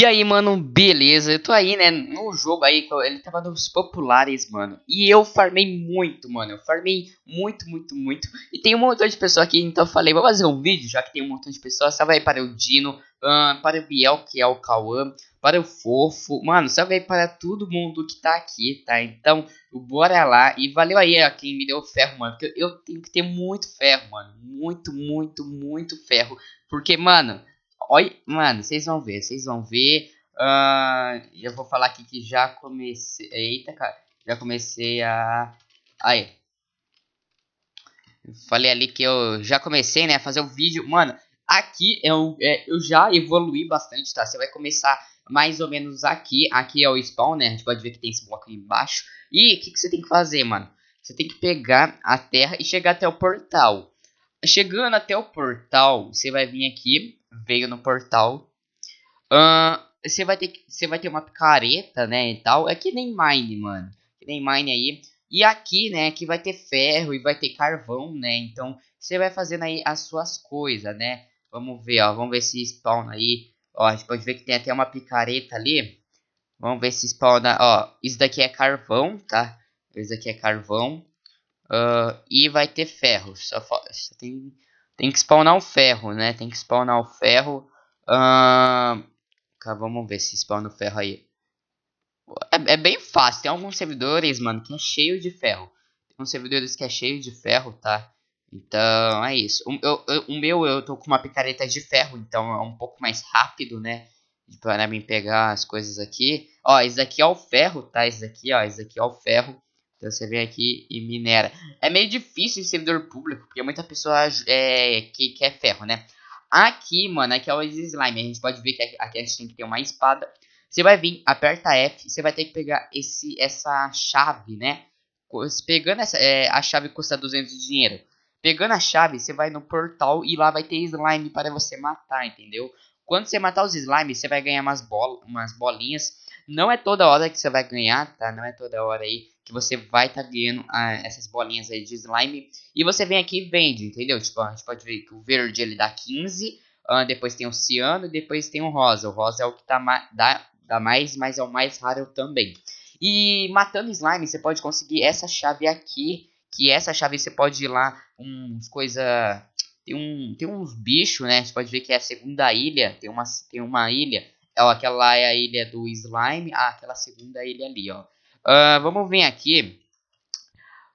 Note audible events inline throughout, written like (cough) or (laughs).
E aí, mano, beleza, eu tô aí, né, no jogo aí, ele tava nos populares, mano. E eu farmei muito, mano, eu farmei muito, muito, muito. E tem um montão de pessoas aqui, então eu falei, vou fazer um vídeo, já que tem um montão de pessoas. Salve aí para o Dino, uh, para o Biel, que é o Cauã, para o Fofo. Mano, salve aí para todo mundo que tá aqui, tá? Então, bora lá. E valeu aí a quem me deu ferro, mano, porque eu tenho que ter muito ferro, mano. Muito, muito, muito ferro. Porque, mano... Olha, mano, vocês vão ver, vocês vão ver. Uh, eu vou falar aqui que já comecei. Eita, cara. Já comecei a. Aí. Falei ali que eu já comecei, né? A fazer o um vídeo. Mano, aqui é um, é, eu já evolui bastante, tá? Você vai começar mais ou menos aqui. Aqui é o spawn, né? A gente pode ver que tem esse bloco aí embaixo. E o que, que você tem que fazer, mano? Você tem que pegar a terra e chegar até o portal. Chegando até o portal, você vai vir aqui, veio no portal. Você uh, vai ter você vai ter uma picareta, né, e tal. É que nem mine, mano. Que nem mine aí. E aqui, né, que vai ter ferro e vai ter carvão, né? Então, você vai fazendo aí as suas coisas, né? Vamos ver, ó, vamos ver se spawn aí. Ó, a gente pode ver que tem até uma picareta ali. Vamos ver se spawna, ó, isso daqui é carvão, tá? Isso daqui é carvão. Uh, e vai ter ferro. Só, só tem, tem que spawnar o ferro, né? Tem que spawnar o ferro. Uh, cara, vamos ver se spawna o ferro aí. É, é, bem fácil. Tem alguns servidores, mano, que é cheio de ferro. Tem uns servidores que é cheio de ferro, tá? Então, é isso. O, eu, eu, o meu, eu tô com uma picareta de ferro, então é um pouco mais rápido, né? Para mim pegar as coisas aqui. Ó, esse aqui é o ferro, tá? Esse aqui, ó, Esse aqui é o ferro. Então você vem aqui e minera. É meio difícil em servidor público, porque muita pessoa é, que quer é ferro, né? Aqui, mano, aqui é o slime. A gente pode ver que aqui a gente tem que ter uma espada. Você vai vir, aperta F, você vai ter que pegar esse, essa chave, né? Pegando essa, é, a chave custa 200 de dinheiro. Pegando a chave, você vai no portal e lá vai ter slime para você matar, entendeu? Quando você matar os slimes, você vai ganhar umas, bol umas bolinhas não é toda hora que você vai ganhar, tá? Não é toda hora aí que você vai estar tá ganhando ah, essas bolinhas aí de slime. E você vem aqui e vende, entendeu? Tipo, a gente pode ver que o verde ele dá 15, ah, depois tem o ciano e depois tem o rosa. O rosa é o que tá ma dá, dá mais, mas é o mais raro também. E matando slime, você pode conseguir essa chave aqui, que essa chave você pode ir lá, uns coisa... Tem, um, tem uns bichos, né? Você pode ver que é a segunda ilha, tem uma, tem uma ilha Ó, aquela lá é a ilha do slime. Ah, aquela segunda ilha ali, ó. Uh, vamos vir aqui.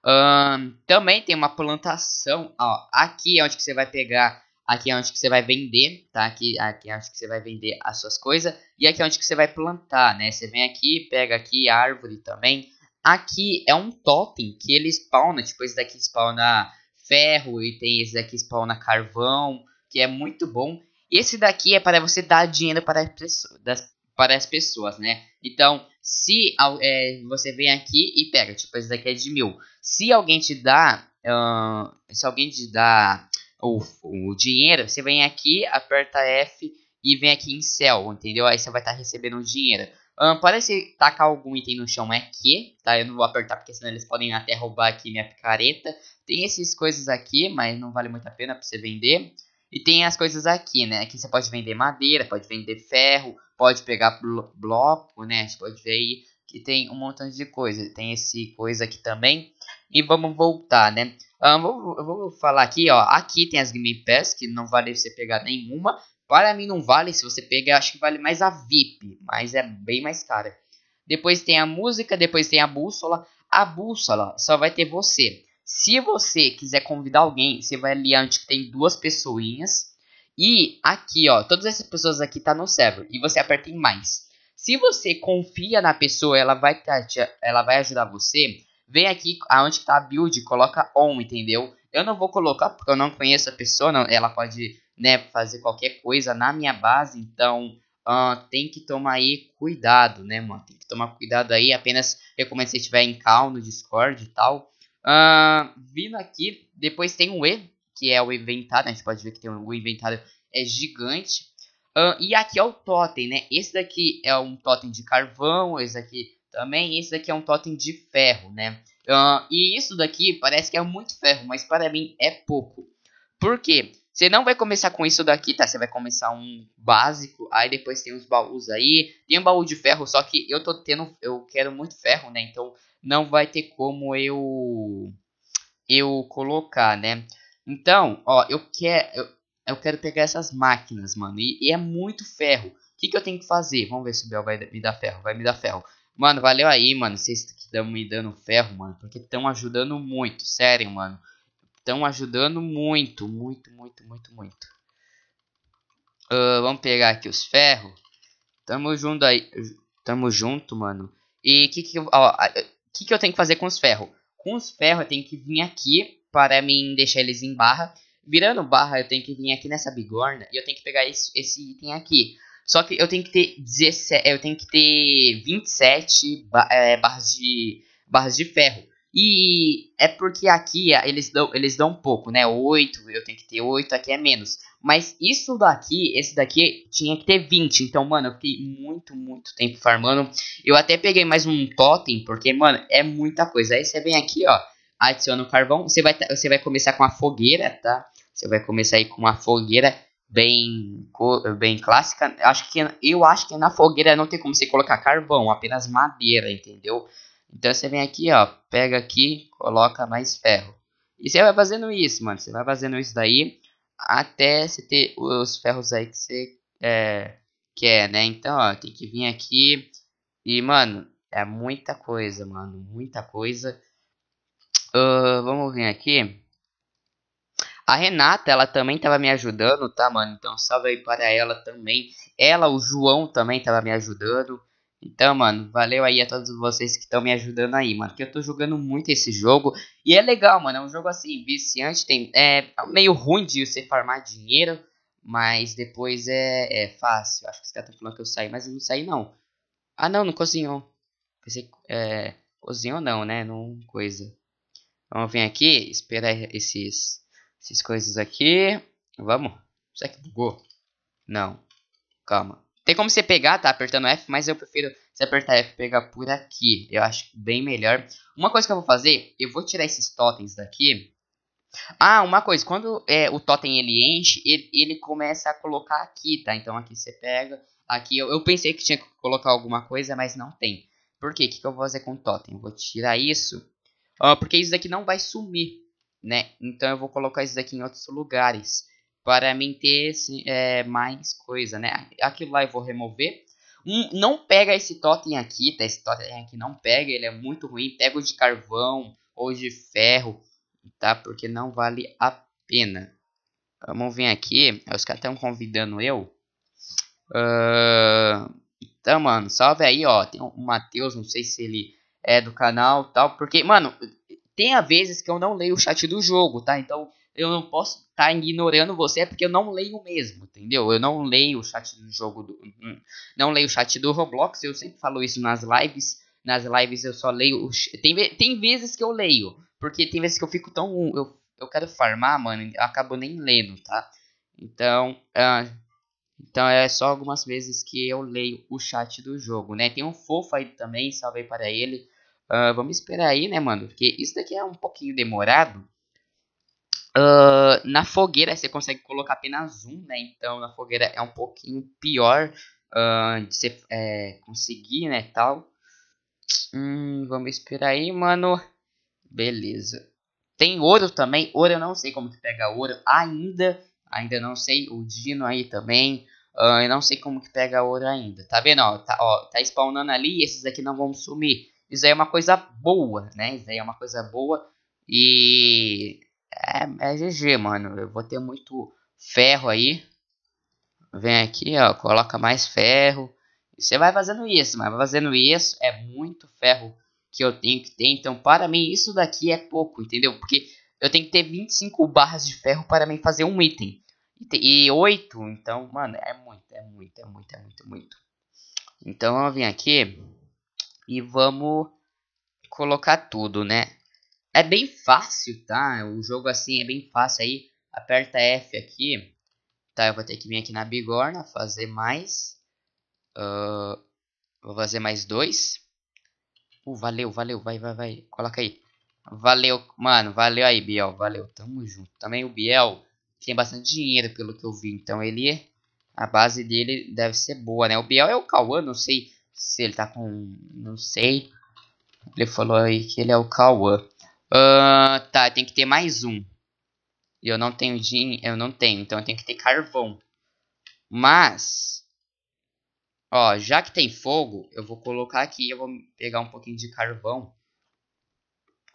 Uh, também tem uma plantação, ó. Aqui é onde que você vai pegar, aqui é onde que você vai vender, tá? Aqui, aqui é onde que você vai vender as suas coisas. E aqui é onde que você vai plantar, né? Você vem aqui, pega aqui árvore também. Aqui é um totem que ele spawna, tipo esse daqui spawna ferro e tem esse daqui spawna carvão, que é muito bom. Esse daqui é para você dar dinheiro para as pessoas, das, para as pessoas né? Então, se é, você vem aqui e pega, tipo, esse daqui é de mil. Se alguém te dá, uh, se alguém te dá o, o dinheiro, você vem aqui, aperta F e vem aqui em céu, entendeu? Aí você vai estar tá recebendo o dinheiro. Um, parece tacar algum item no chão é que, tá? Eu não vou apertar porque senão eles podem até roubar aqui minha picareta. Tem essas coisas aqui, mas não vale muito a pena pra você vender. E tem as coisas aqui, né? Aqui você pode vender madeira, pode vender ferro, pode pegar bloco, né? Você pode ver aí que tem um montão de coisa. Tem esse coisa aqui também. E vamos voltar, né? Ah, um, vou, vou falar aqui, ó. Aqui tem as Game Pass, que não vale você pegar nenhuma. Para mim não vale, se você pegar, acho que vale mais a VIP. Mas é bem mais cara. Depois tem a música, depois tem a bússola. A bússola só vai ter você. Se você quiser convidar alguém, você vai ali onde tem duas pessoinhas. E aqui, ó, todas essas pessoas aqui tá no server. E você aperta em mais. Se você confia na pessoa, ela vai, ela vai ajudar você. Vem aqui aonde tá a build, coloca on, entendeu? Eu não vou colocar porque eu não conheço a pessoa, não, ela pode, né, fazer qualquer coisa na minha base, então uh, tem que tomar aí cuidado, né, mano? Tem que tomar cuidado aí, apenas recomendo se estiver em cal no Discord e tal. Uh, vindo aqui, depois tem o E, que é o inventário, né? Você pode ver que tem um, o inventário é gigante. Uh, e aqui é o totem, né? Esse daqui é um totem de carvão, esse daqui também, esse daqui é um totem de ferro, né? Uh, e isso daqui parece que é muito ferro, mas para mim é pouco. Por quê? Você não vai começar com isso daqui, tá? Você vai começar um básico, aí depois tem os baús aí. Tem um baú de ferro, só que eu tô tendo. Eu quero muito ferro, né? Então não vai ter como eu. Eu colocar, né? Então, ó, eu quero. Eu, eu quero pegar essas máquinas, mano. E, e é muito ferro. O que, que eu tenho que fazer? Vamos ver se o Bel vai me dar ferro. Vai me dar ferro. Mano, valeu aí, mano. Vocês que estão me dando ferro, mano. Porque estão ajudando muito. Sério, mano. Estão ajudando muito, muito, muito, muito, muito. Uh, vamos pegar aqui os ferros. Tamo junto aí. Tamo junto, mano. E o que que, que que eu tenho que fazer com os ferros? Com os ferros eu tenho que vir aqui para mim deixar eles em barra. Virando barra eu tenho que vir aqui nessa bigorna e eu tenho que pegar esse, esse item aqui. Só que eu tenho que ter 17, eu tenho que ter 27 é, eh, barras de barras de ferro. E é porque aqui eles dão, eles dão pouco, né? 8, eu tenho que ter 8, aqui é menos. Mas isso daqui, esse daqui tinha que ter 20. Então, mano, eu fiquei muito, muito tempo farmando. Eu até peguei mais um totem, porque, mano, é muita coisa. Aí você vem aqui, ó, adiciona o carvão. Você vai, tá, você vai começar com a fogueira, tá? Você vai começar aí com uma fogueira bem, bem clássica. Acho que, eu acho que na fogueira não tem como você colocar carvão, apenas madeira, entendeu? Então você vem aqui, ó, pega aqui, coloca mais ferro. E você vai fazendo isso, mano. Você vai fazendo isso daí até você ter os ferros aí que você é, quer, né? Então, ó, tem que vir aqui. E, mano, é muita coisa, mano. Muita coisa. Uh, vamos vir aqui. A Renata, ela também tava me ajudando, tá, mano? Então, salve aí para ela também. Ela, o João também tava me ajudando. Então, mano, valeu aí a todos vocês que estão me ajudando aí, mano. Que eu tô jogando muito esse jogo. E é legal, mano. É um jogo assim, viciante. Tem, é, é meio ruim de você farmar dinheiro. Mas depois é, é fácil. Acho que os caras estão falando que eu saí, mas eu não saí não. Ah não, não cozinhou. Pensei, é, cozinhou não, né? Não coisa. Vamos vir aqui, esperar esses, esses coisas aqui. Vamos. Será que bugou? Não. Calma. Tem como você pegar, tá? Apertando F, mas eu prefiro se apertar F e pegar por aqui. Eu acho bem melhor. Uma coisa que eu vou fazer, eu vou tirar esses totens daqui. Ah, uma coisa, quando é, o totem ele enche, ele, ele começa a colocar aqui, tá? Então aqui você pega, aqui eu, eu pensei que tinha que colocar alguma coisa, mas não tem. Por quê? O que, que eu vou fazer com o totem? Eu vou tirar isso, ah, porque isso daqui não vai sumir, né? Então eu vou colocar isso daqui em outros lugares para mim ter assim, é, mais coisa, né? Aquilo lá eu vou remover. Um, não pega esse totem aqui, tá? Esse totem aqui não pega, ele é muito ruim. Pega o de carvão ou de ferro, tá? Porque não vale a pena. Vamos vir aqui. Os caras estão convidando eu. Uh... Então, mano, salve aí, ó. Tem o Matheus, não sei se ele é do canal tal. Porque, mano, tem a vezes que eu não leio o chat do jogo, tá? Então eu não posso estar tá ignorando você é porque eu não leio mesmo, entendeu? Eu não leio o chat do jogo do. Hum, não leio o chat do Roblox, eu sempre falo isso nas lives. Nas lives eu só leio. Tem, tem vezes que eu leio, porque tem vezes que eu fico tão. Eu, eu quero farmar, mano, eu acabo nem lendo, tá? Então. Uh, então é só algumas vezes que eu leio o chat do jogo, né? Tem um fofo aí também, salve aí para ele. Uh, vamos esperar aí, né, mano? Porque isso daqui é um pouquinho demorado. Uh, na fogueira você consegue colocar apenas um, né? Então na fogueira é um pouquinho pior uh, de você é, conseguir, né? Tal. Hum, vamos esperar aí, mano. Beleza. Tem ouro também. Ouro eu não sei como que pega ouro ainda. Ainda não sei. O Dino aí também. Uh, eu não sei como que pega ouro ainda. Tá vendo? Ó, tá, ó, tá spawnando ali. Esses aqui não vão sumir. Isso aí é uma coisa boa, né? Isso aí é uma coisa boa. E é, é GG, mano. Eu vou ter muito ferro aí. Vem aqui, ó, coloca mais ferro. Você vai fazendo isso, mas fazendo isso é muito ferro que eu tenho que ter. Então, para mim, isso daqui é pouco, entendeu? Porque eu tenho que ter 25 barras de ferro para mim fazer um item. E, e 8, então, mano, é muito, é muito, é muito, é muito, muito. Então, eu vim aqui e vamos colocar tudo, né? É bem fácil, tá? O jogo assim é bem fácil aí. Aperta F aqui. Tá, eu vou ter que vir aqui na bigorna, fazer mais. Uh, vou fazer mais dois. Uh, valeu, valeu, vai, vai, vai. Coloca aí. Valeu, mano, valeu aí, Biel, valeu. Tamo junto. Também o Biel tem bastante dinheiro, pelo que eu vi. Então ele, a base dele deve ser boa, né? O Biel é o Cauã, não sei se ele tá com... Não sei. Ele falou aí que ele é o Cauã. Ah, tá, tem que ter mais um. E eu não tenho dinheiro, eu não tenho, então eu tenho que ter carvão. Mas, ó, já que tem fogo, eu vou colocar aqui, eu vou pegar um pouquinho de carvão.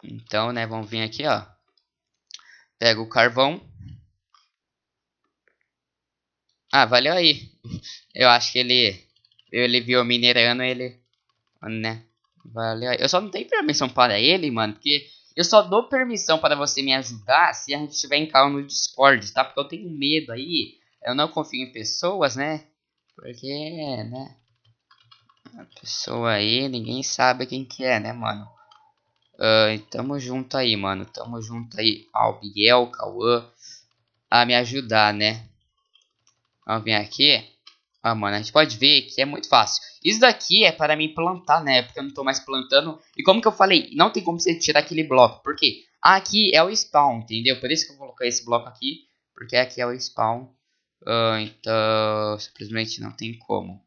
Então, né, vamos vir aqui, ó. Pega o carvão. Ah, valeu aí. Eu acho que ele, ele viu minerando, ele, né, valeu aí. Eu só não tenho permissão para ele, mano, porque eu só dou permissão para você me ajudar se a gente estiver em calma no Discord, tá? Porque eu tenho medo aí. Eu não confio em pessoas, né? Porque, né? A pessoa aí, ninguém sabe quem que é, né, mano? Uh, tamo junto aí, mano. Tamo junto aí. Biel, Cauã. A me ajudar, né? Vamos vir aqui. Ah, mano, a gente pode ver que é muito fácil. Isso daqui é para me plantar, né? Porque eu não tô mais plantando. E como que eu falei, não tem como você tirar aquele bloco. Por quê? Aqui é o spawn, entendeu? Por isso que eu vou colocar esse bloco aqui. Porque aqui é o spawn. Uh, então, simplesmente não tem como.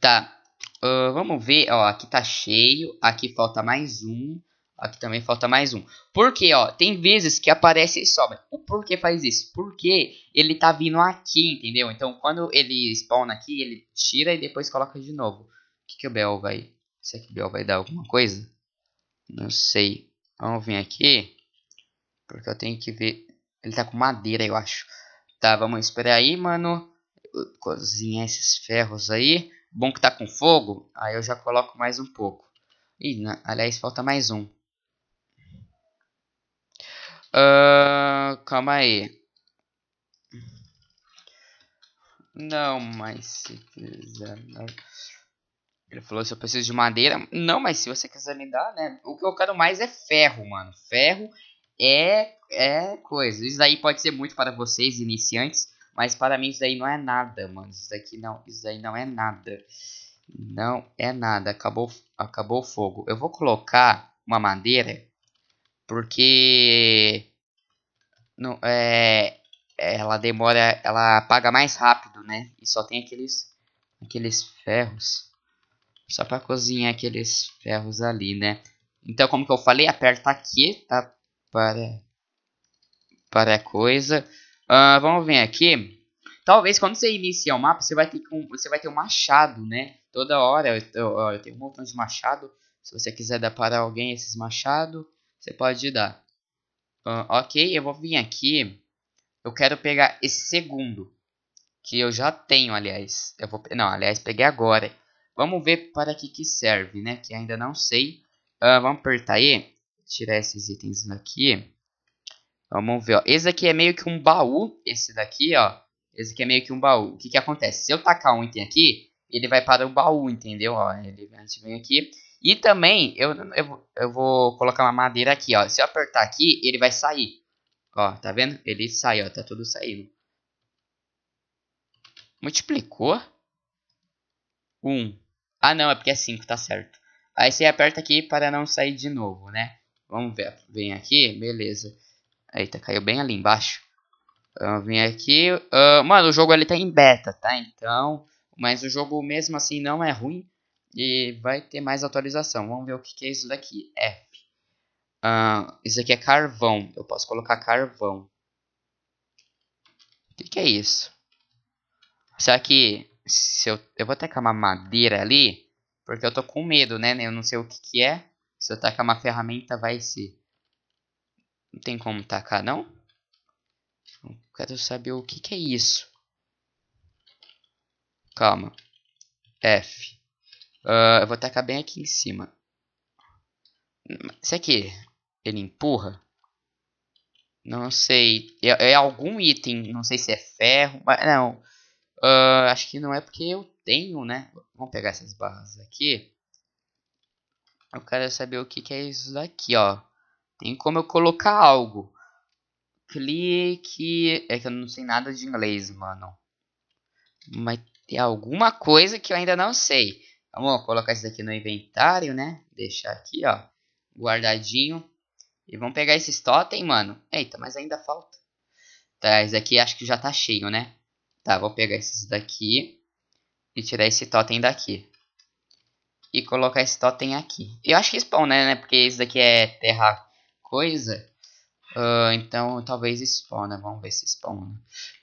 Tá. Uh, vamos ver. Ó, aqui tá cheio. Aqui falta mais um. Aqui também falta mais um. Porque, ó, tem vezes que aparece e sobe. O porquê faz isso? Porque ele tá vindo aqui, entendeu? Então, quando ele spawna aqui, ele tira e depois coloca de novo. O que que o Bel vai... Será que o Bel vai dar alguma coisa? Não sei. Vamos vir aqui. Porque eu tenho que ver... Ele tá com madeira, eu acho. Tá, vamos esperar aí, mano. Cozinhar esses ferros aí. Bom que tá com fogo. Aí eu já coloco mais um pouco. Ih, aliás, falta mais um. Uh, calma aí. Não, mas se quiser. Não. Ele falou se eu preciso de madeira. Não, mas se você quiser me dar, né? O que eu quero mais é ferro, mano. Ferro é, é coisa. Isso daí pode ser muito para vocês, iniciantes. Mas para mim isso daí não é nada, mano. Isso daqui não. Isso daí não é nada. Não é nada. Acabou, acabou o fogo. Eu vou colocar uma madeira porque não, é, é, ela demora, ela apaga mais rápido, né? E só tem aqueles, aqueles ferros, só para cozinhar aqueles ferros ali, né? Então, como que eu falei, aperta aqui, tá? Para, para coisa. Uh, vamos ver aqui. Talvez quando você inicia o mapa, você vai ter, um, você vai ter um machado, né? Toda hora, eu, eu, eu tenho um montão de machado. Se você quiser dar para alguém esses machados. Você pode dar. Uh, ok, eu vou vir aqui. Eu quero pegar esse segundo. Que eu já tenho, aliás. Eu vou, não, aliás, peguei agora. Vamos ver para que, que serve, né? Que ainda não sei. Uh, vamos apertar E. Tirar esses itens daqui. Vamos ver, ó. Esse aqui é meio que um baú. Esse daqui, ó. Esse aqui é meio que um baú. O que que acontece? Se eu tacar um item aqui, ele vai para o baú, entendeu? Ó, ele, a gente vem aqui e também, eu, eu, eu vou colocar uma madeira aqui, ó. Se eu apertar aqui, ele vai sair. Ó, tá vendo? Ele sai, ó. Tá tudo saindo. Multiplicou? 1. Um. Ah, não. É porque é 5, tá certo. Aí você aperta aqui para não sair de novo, né? Vamos ver. Vem aqui. Beleza. Eita, caiu bem ali embaixo. Vamos então, vir aqui. Uh, mano, o jogo ele tá em beta, tá? Então... Mas o jogo mesmo assim não é ruim. E vai ter mais atualização. Vamos ver o que, que é isso daqui. F. Uh, isso aqui é carvão. Eu posso colocar carvão. O que, que é isso? Será que se eu, eu vou tacar uma madeira ali? Porque eu tô com medo, né? Eu não sei o que, que é. Se eu tacar uma ferramenta, vai se... Não tem como tacar, não? Eu quero saber o que, que é isso. Calma. F. Uh, eu vou tacar bem aqui em cima. Será que ele empurra? Não sei. É, é, algum item. Não sei se é ferro. Mas não. Uh, acho que não é porque eu tenho, né? Vamos pegar essas barras aqui. Eu quero saber o que, que é isso daqui, ó. Tem como eu colocar algo. Clique. É que eu não sei nada de inglês, mano. Mas tem alguma coisa que eu ainda não sei. Vamos colocar isso aqui no inventário, né? Deixar aqui, ó. Guardadinho. E vamos pegar esses totem, mano. Eita, mas ainda falta. Tá, esse aqui acho que já tá cheio, né? Tá, vou pegar esses daqui. E tirar esse totem daqui. E colocar esse totem aqui. Eu acho que é spawn, né? É porque isso daqui é terra coisa. Uh, então, talvez spawn Né? Vamos ver se spawn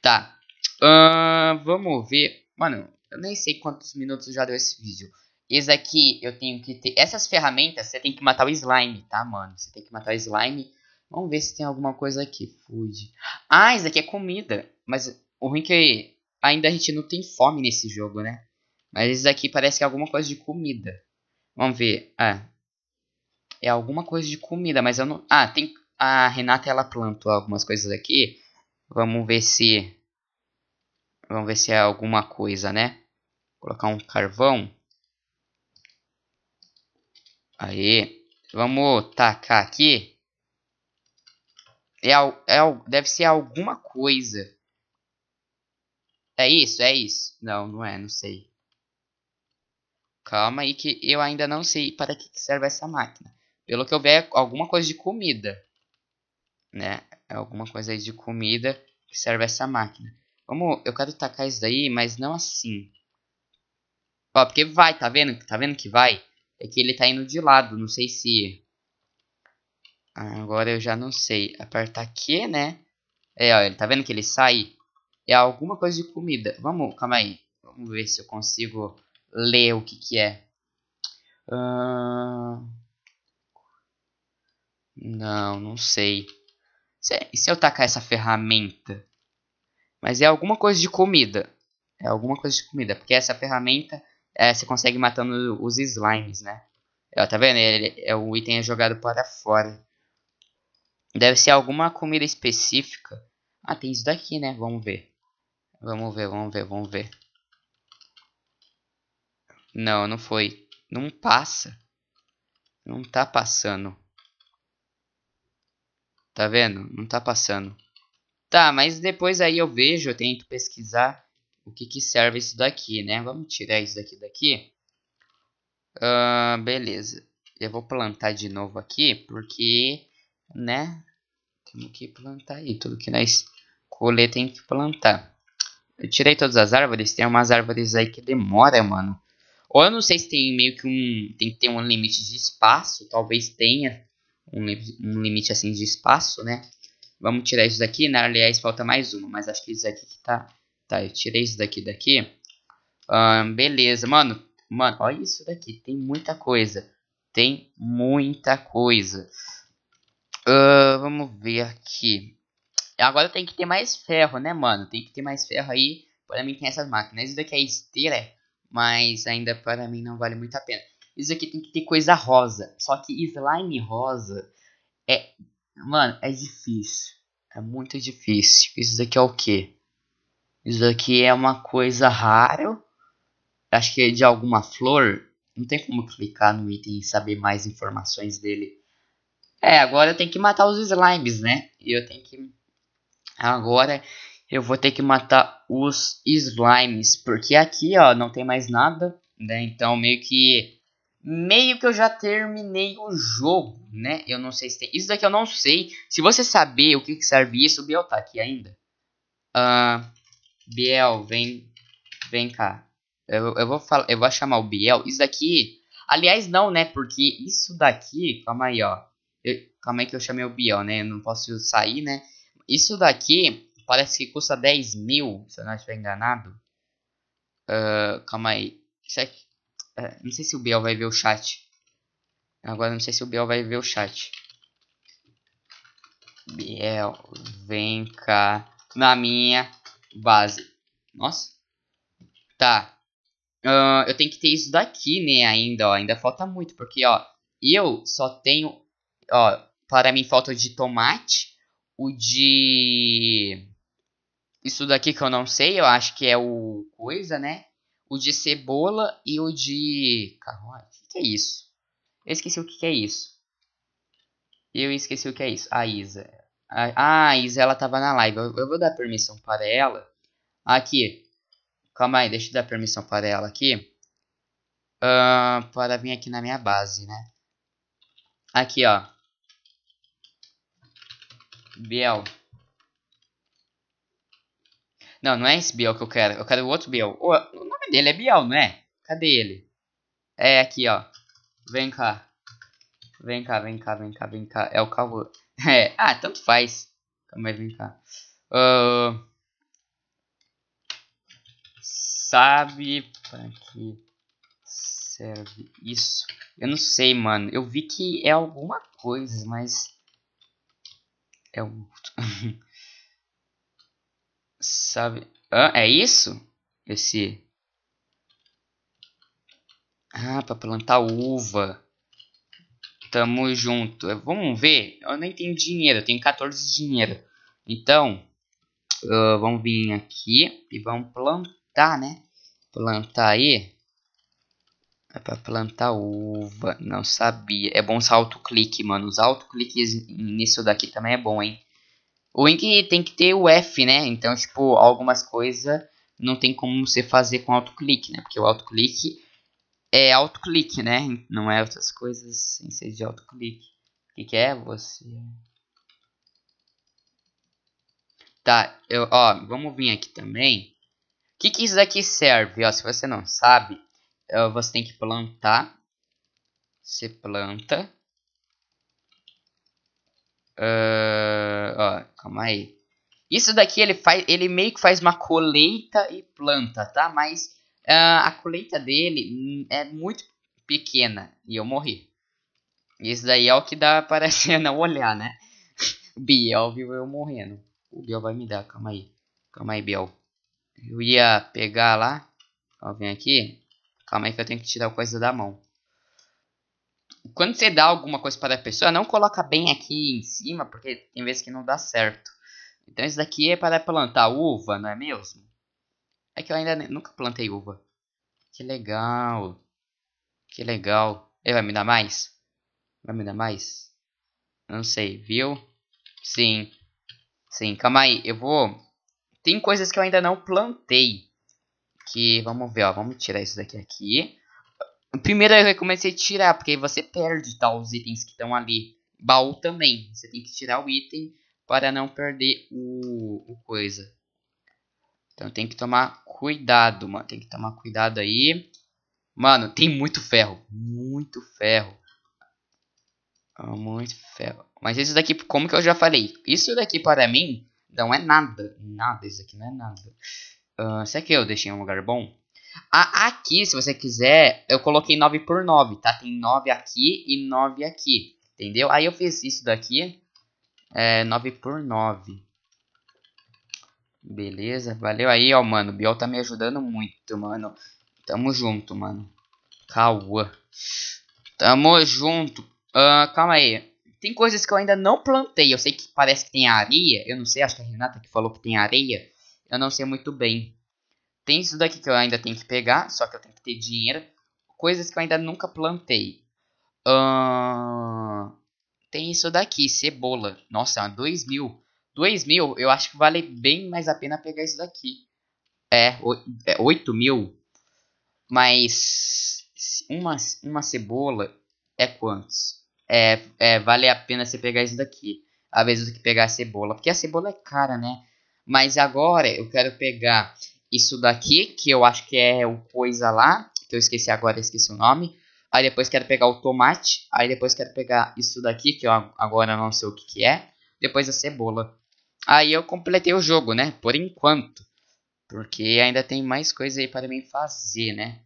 Tá. Uh, vamos ver. Mano, eu nem sei quantos minutos já deu esse vídeo. Isso aqui eu tenho que ter. Essas ferramentas você tem que matar o slime, tá, mano? Você tem que matar o slime. Vamos ver se tem alguma coisa aqui. Food. Ah, isso aqui é comida. Mas o ruim é que ainda a gente não tem fome nesse jogo, né? Mas isso aqui parece que é alguma coisa de comida. Vamos ver. Ah. É alguma coisa de comida, mas eu não. Ah, tem. A Renata ela plantou algumas coisas aqui. Vamos ver se Vamos ver se é alguma coisa, né? Vou colocar um carvão. Aí. Vamos tacar aqui. É, é, deve ser alguma coisa. É isso, é isso. Não, não é, não sei. Calma aí que eu ainda não sei para que serve essa máquina. Pelo que eu vi, é alguma coisa de comida. Né? É alguma coisa de comida que serve essa máquina. Vamos, eu quero tacar isso daí, mas não assim. Ó, porque vai, tá vendo? Tá vendo que vai? É que ele tá indo de lado, não sei se... Ah, agora eu já não sei. Apertar Q, né? É, ó, ele tá vendo que ele sai? É alguma coisa de comida. Vamos, calma aí. Vamos ver se eu consigo ler o que que é. Uh... Não, não sei. Se, se eu tacar essa ferramenta... Mas é alguma coisa de comida. É alguma coisa de comida. Porque essa ferramenta é, você consegue matando os slimes, né? É, tá vendo? Ele, é, o item é jogado para fora. Deve ser alguma comida específica. Ah, tem isso daqui, né? Vamos ver. Vamos ver, vamos ver, vamos ver. Não, não foi. Não passa. Não tá passando. Tá vendo? Não tá passando. Tá, mas depois aí eu vejo, eu tento pesquisar o que, que serve isso daqui, né? Vamos tirar isso daqui daqui. Uh, beleza. Eu vou plantar de novo aqui, porque, né? Temos que plantar aí. Tudo que nós colher tem que plantar. Eu tirei todas as árvores. Tem umas árvores aí que demora, mano. Ou eu não sei se tem meio que um... Tem que ter um limite de espaço. Talvez tenha um, um limite assim de espaço, né? Vamos tirar isso daqui, né? Aliás, falta mais uma, mas acho que isso aqui que tá... Tá, eu tirei isso daqui daqui. Um, beleza, mano. Mano, olha isso daqui. Tem muita coisa. Tem muita coisa. Uh, vamos ver aqui. Agora tem que ter mais ferro, né, mano? Tem que ter mais ferro aí. Para mim tem essas máquinas. Isso daqui é esteira, mas ainda para mim não vale muito a pena. Isso aqui tem que ter coisa rosa. Só que slime rosa é Mano, é difícil. É muito difícil. Isso daqui é o quê? Isso daqui é uma coisa rara. Acho que é de alguma flor. Não tem como clicar no item e saber mais informações dele. É, agora eu tenho que matar os slimes, né? E eu tenho que. Agora eu vou ter que matar os slimes. Porque aqui, ó, não tem mais nada. Né? Então meio que meio que eu já terminei o jogo, né? Eu não sei se tem... Isso daqui eu não sei. Se você saber o que serve isso, o Biel tá aqui ainda. Uh, Biel, vem, vem cá. Eu, eu, vou falar, eu vou chamar o Biel. Isso daqui... Aliás, não, né? Porque isso daqui... Calma aí, ó. Eu, calma aí que eu chamei o Biel, né? Eu não posso sair, né? Isso daqui parece que custa 10 mil, se eu não estiver enganado. Uh, calma aí. Isso aqui é, não sei se o Biel vai ver o chat. Agora não sei se o Biel vai ver o chat. Biel, vem cá na minha base. Nossa. Tá. Uh, eu tenho que ter isso daqui, né, ainda, ó. Ainda falta muito, porque, ó, eu só tenho, ó, para mim falta o de tomate, o de... Isso daqui que eu não sei, eu acho que é o coisa, né? o de cebola e o de caramba O que, é isso? Eu esqueci o que, é isso. Eu esqueci o que é isso. A Isa. Ah, a Isa, ela tava na live. Eu, eu, vou dar permissão para ela. Aqui. Calma aí, deixa eu dar permissão para ela aqui. Uh, para vir aqui na minha base, né? Aqui, ó. Biel. Não, não é esse Biel que eu quero. Eu quero o outro Biel. O, Cadê ele? É Biel, não é? Cadê ele? É aqui, ó. Vem cá. Vem cá, vem cá, vem cá, vem cá. É o Calvo. (laughs) É. Ah, tanto faz. Calma então, aí, vem cá. Uh... Sabe pra que serve isso? Eu não sei, mano. Eu vi que é alguma coisa, mas... É o... (laughs) Sabe... Ah, é isso? Esse... Ah, para plantar uva. Tamo junto. É, vamos ver. Eu nem tenho dinheiro. Eu tenho 14 de dinheiro. Então, uh, vamos vir aqui e vamos plantar, né? Plantar aí. É pra plantar uva. Não sabia. É bom usar autoclique, mano. Usar autoclique nisso daqui também é bom, hein? O que tem que ter o F, né? Então, tipo, algumas coisas não tem como você fazer com autoclique, né? Porque o autoclique é autoclique, né? Não é outras coisas sem ser de autoclique. O que, que é? Você. Tá, eu, ó, vamos vir aqui também. O que, que isso daqui serve? Ó, se você não sabe, eh, você tem que plantar. Você planta. Uh, ó, calma aí. Isso daqui ele faz, ele meio que faz uma colheita e planta, tá? Mas Uh, a colheita dele hum, é muito pequena e eu morri. Isso daí é o que dá (laughs) para não olhar, né? (laughs) Biel viu eu morrendo. O Biel vai me dar, calma aí. Calma aí, Biel. Eu ia pegar lá. Ó, vem aqui. Calma aí que eu tenho que tirar coisa da mão. Quando você dá alguma coisa para a pessoa, não coloca bem aqui em cima, porque tem vezes que não dá certo. Então isso daqui é para plantar uva, não é mesmo? É que eu ainda nunca plantei uva. Que legal. Que legal. Ele vai me dar mais? Vai me dar mais? Não sei, viu? Sim. Sim, calma aí. Eu vou... Tem coisas que eu ainda não plantei. Que, vamos ver, ó. Vamos tirar isso daqui aqui. Primeiro eu comecei a tirar, porque você perde, tá? Os itens que estão ali. Baú também. Você tem que tirar o item para não perder o, o coisa. Então tem que tomar cuidado, mano. Tem que tomar cuidado aí. Mano, tem muito ferro. Muito ferro. Ah, muito ferro. Mas isso daqui, como que eu já falei? Isso daqui para mim não é nada. Nada, isso aqui não é nada. Uh, será que eu deixei um lugar bom? Ah, aqui, se você quiser, eu coloquei 9 por 9, tá? Tem 9 aqui e 9 aqui, entendeu? Aí eu fiz isso daqui, é, 9 por 9. Beleza, valeu aí, ó, mano. O Biel tá me ajudando muito, mano. Tamo junto, mano. calma Tamo junto. Uh, calma aí. Tem coisas que eu ainda não plantei. Eu sei que parece que tem areia. Eu não sei, acho que a Renata que falou que tem areia. Eu não sei muito bem. Tem isso daqui que eu ainda tenho que pegar, só que eu tenho que ter dinheiro. Coisas que eu ainda nunca plantei. Uh, tem isso daqui, cebola. Nossa, 2 é mil. 2 mil, eu acho que vale bem mais a pena pegar isso daqui. É, 8 é, mil. Mas uma, uma cebola é quantos? É, é, vale a pena você pegar isso daqui. Às vezes do que pegar a cebola. Porque a cebola é cara, né? Mas agora eu quero pegar isso daqui, que eu acho que é o coisa lá. Que eu esqueci agora, esqueci o nome. Aí depois quero pegar o tomate. Aí depois quero pegar isso daqui, que eu agora não sei o que, que é. Depois a cebola. Aí eu completei o jogo, né? Por enquanto. Porque ainda tem mais coisa aí para mim fazer, né?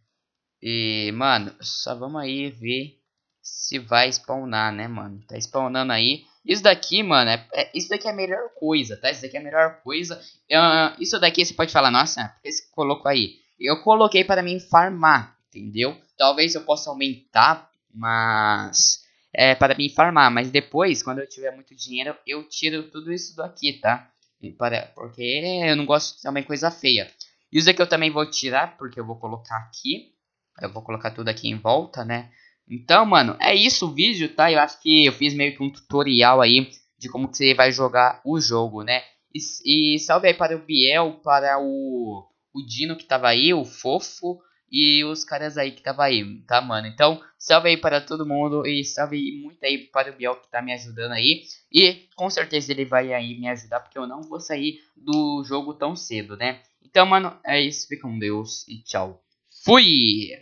E, mano, só vamos aí ver se vai spawnar, né, mano? Tá spawnando aí. Isso daqui, mano, é, é, isso daqui é a melhor coisa, tá? Isso daqui é a melhor coisa. Uh, isso daqui você pode falar, nossa, por que você colocou aí? Eu coloquei para mim farmar, entendeu? Talvez eu possa aumentar, mas é, para me farmar. Mas depois, quando eu tiver muito dinheiro, eu tiro tudo isso daqui, tá? Para, porque eu não gosto de ser uma coisa feia. E isso aqui é eu também vou tirar, porque eu vou colocar aqui. Eu vou colocar tudo aqui em volta, né? Então, mano, é isso o vídeo, tá? Eu acho que eu fiz meio que um tutorial aí de como que você vai jogar o jogo, né? E, e salve aí para o Biel, para o, o Dino que tava aí, o Fofo, e os caras aí que tava aí, tá, mano? Então, salve aí para todo mundo e salve muito aí para o Biel que tá me ajudando aí. E com certeza ele vai aí me ajudar, porque eu não vou sair do jogo tão cedo, né? Então, mano, é isso. Fica com Deus e tchau. Fui!